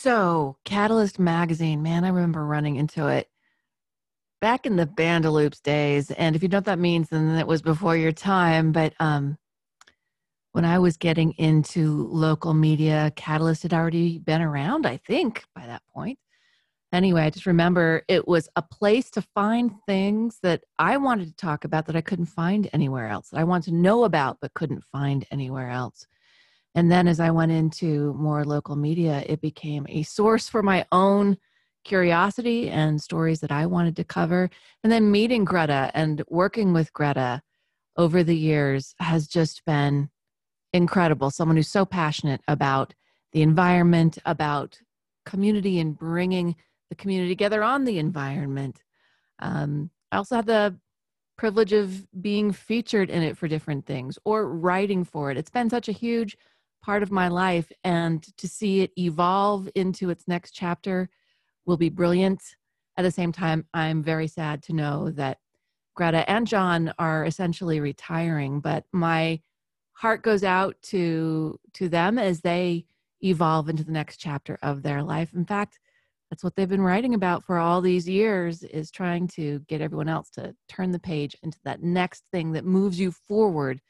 So, Catalyst Magazine, man, I remember running into it back in the Bandaloops days. And if you know what that means, then it was before your time. But um, when I was getting into local media, Catalyst had already been around, I think, by that point. Anyway, I just remember it was a place to find things that I wanted to talk about that I couldn't find anywhere else, that I wanted to know about but couldn't find anywhere else. And then as I went into more local media, it became a source for my own curiosity and stories that I wanted to cover. And then meeting Greta and working with Greta over the years has just been incredible. Someone who's so passionate about the environment, about community, and bringing the community together on the environment. Um, I also had the privilege of being featured in it for different things or writing for it. It's been such a huge part of my life and to see it evolve into its next chapter will be brilliant. At the same time, I'm very sad to know that Greta and John are essentially retiring, but my heart goes out to to them as they evolve into the next chapter of their life. In fact, that's what they've been writing about for all these years is trying to get everyone else to turn the page into that next thing that moves you forward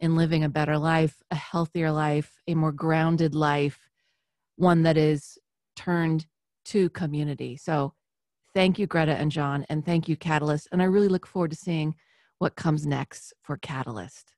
in living a better life, a healthier life, a more grounded life, one that is turned to community. So, thank you, Greta and John, and thank you, Catalyst. And I really look forward to seeing what comes next for Catalyst.